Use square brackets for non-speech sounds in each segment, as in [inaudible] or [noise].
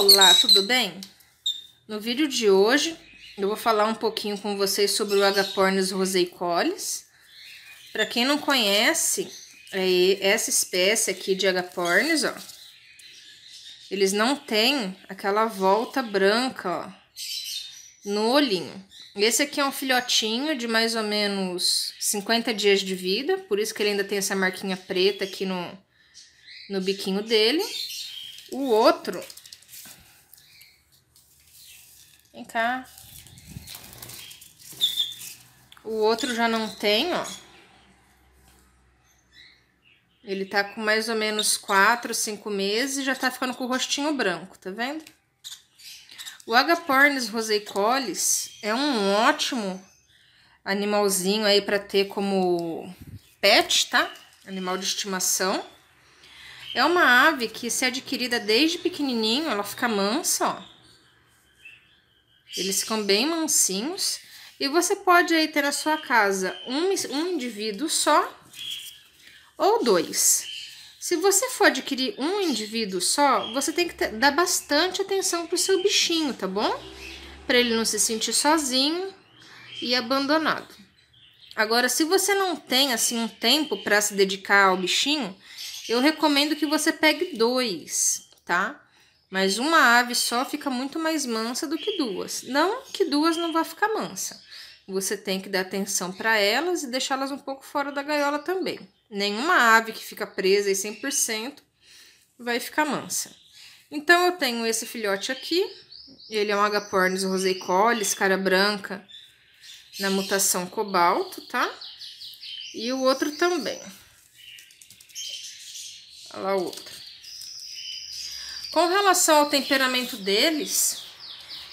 Olá, tudo bem? No vídeo de hoje eu vou falar um pouquinho com vocês sobre o Agapornis roseicolis. Para quem não conhece, é essa espécie aqui de Agapornis, ó, eles não têm aquela volta branca ó, no olhinho. Esse aqui é um filhotinho de mais ou menos 50 dias de vida, por isso que ele ainda tem essa marquinha preta aqui no, no biquinho dele. O outro tá? O outro já não tem, ó. Ele tá com mais ou menos 4, 5 meses e já tá ficando com o rostinho branco, tá vendo? O Agapornis roseicolis é um ótimo animalzinho aí para ter como pet, tá? Animal de estimação. É uma ave que, se adquirida desde pequenininho, ela fica mansa, ó. Eles ficam bem mansinhos. E você pode aí ter na sua casa um, um indivíduo só ou dois. Se você for adquirir um indivíduo só, você tem que ter, dar bastante atenção para o seu bichinho, tá bom? Para ele não se sentir sozinho e abandonado. Agora, se você não tem assim um tempo para se dedicar ao bichinho, eu recomendo que você pegue dois, tá? Mas uma ave só fica muito mais mansa do que duas. Não que duas não vá ficar mansa. Você tem que dar atenção para elas e deixá-las um pouco fora da gaiola também. Nenhuma ave que fica presa e 100% vai ficar mansa. Então eu tenho esse filhote aqui. Ele é um Agapornis roseicolis, cara branca, na mutação cobalto, tá? E o outro também. Olha lá o outro. Com relação ao temperamento deles,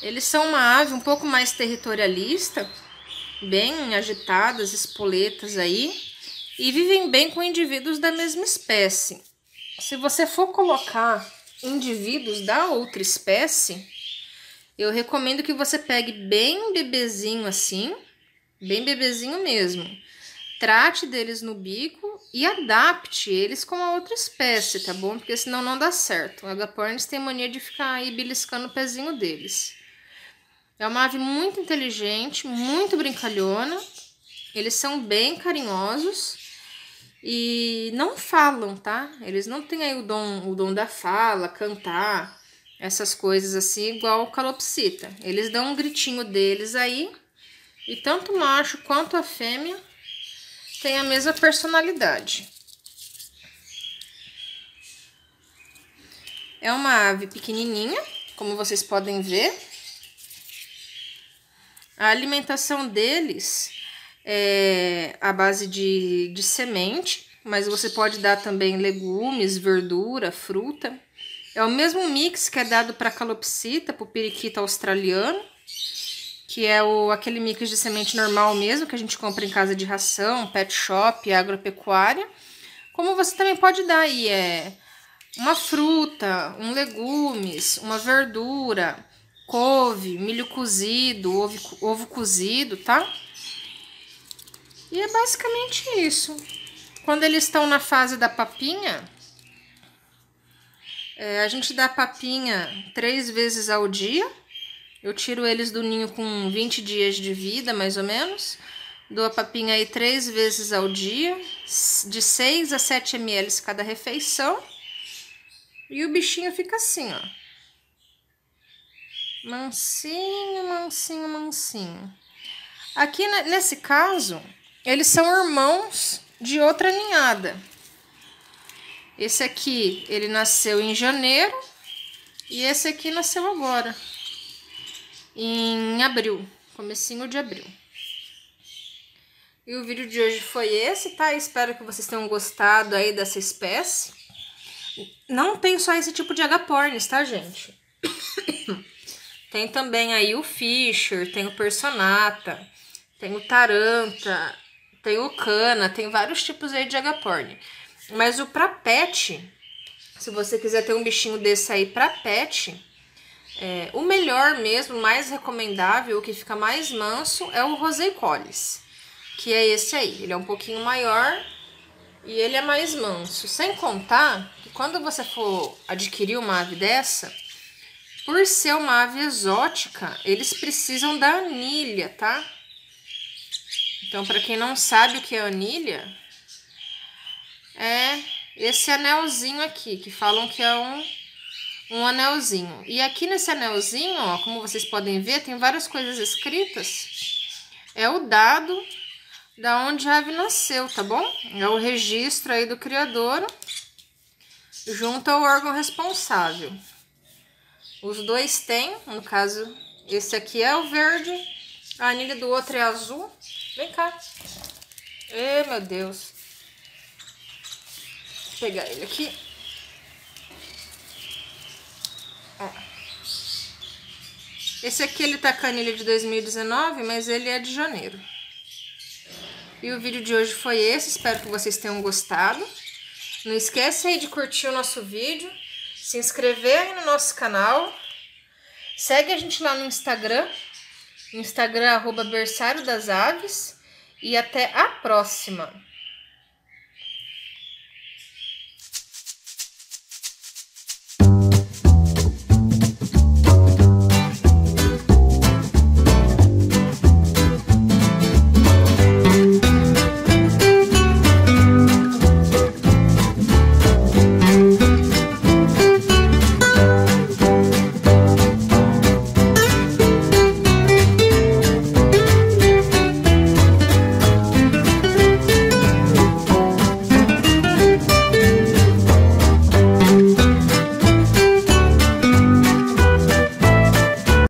eles são uma ave um pouco mais territorialista, bem agitadas, espoletas aí, e vivem bem com indivíduos da mesma espécie. Se você for colocar indivíduos da outra espécie, eu recomendo que você pegue bem bebezinho assim, bem bebezinho mesmo. Trate deles no bico e adapte eles com a outra espécie, tá bom? Porque senão não dá certo. O agapornis tem mania de ficar aí beliscando o pezinho deles. É uma ave muito inteligente, muito brincalhona. Eles são bem carinhosos e não falam, tá? Eles não têm aí o dom, o dom da fala, cantar, essas coisas assim, igual o calopsita. Eles dão um gritinho deles aí, e tanto o macho quanto a fêmea tem a mesma personalidade. É uma ave pequenininha, como vocês podem ver. A alimentação deles é a base de, de semente, mas você pode dar também legumes, verdura, fruta. É o mesmo mix que é dado para a calopsita, para o periquito australiano que é o, aquele mix de semente normal mesmo, que a gente compra em casa de ração, pet shop, agropecuária. Como você também pode dar aí, é uma fruta, um legumes, uma verdura, couve, milho cozido, ovo, ovo cozido, tá? E é basicamente isso. Quando eles estão na fase da papinha, é, a gente dá papinha três vezes ao dia eu tiro eles do ninho com 20 dias de vida, mais ou menos. Dou a papinha aí três vezes ao dia, de 6 a 7 ml cada refeição. E o bichinho fica assim, ó. Mansinho, mansinho, mansinho. Aqui, né, nesse caso, eles são irmãos de outra ninhada. Esse aqui, ele nasceu em janeiro e esse aqui nasceu agora em abril, comecinho de abril. E o vídeo de hoje foi esse, tá? Espero que vocês tenham gostado aí dessa espécie. Não tem só esse tipo de agapornis, tá, gente? [coughs] tem também aí o Fischer, tem o Personata, tem o Taranta, tem o Cana, tem vários tipos aí de agapornis. Mas o pra pet, se você quiser ter um bichinho desse aí pra pet, é, o melhor mesmo, mais recomendável, o que fica mais manso é o Rosé Collis, que é esse aí. Ele é um pouquinho maior e ele é mais manso. Sem contar que quando você for adquirir uma ave dessa, por ser uma ave exótica, eles precisam da anilha, tá? Então, para quem não sabe o que é anilha, é esse anelzinho aqui, que falam que é um um anelzinho. E aqui nesse anelzinho, ó, como vocês podem ver, tem várias coisas escritas. É o dado da onde a ave nasceu, tá bom? É o registro aí do criador junto ao órgão responsável. Os dois têm, no caso, esse aqui é o verde, a anilha do outro é azul. Vem cá. Ei, meu Deus. Vou pegar ele aqui. Esse aqui ele tá canilha é de 2019, mas ele é de janeiro. E o vídeo de hoje foi esse, espero que vocês tenham gostado. Não esquece aí de curtir o nosso vídeo, se inscrever no nosso canal, segue a gente lá no Instagram, Instagram arroba berçário das aves e até a próxima!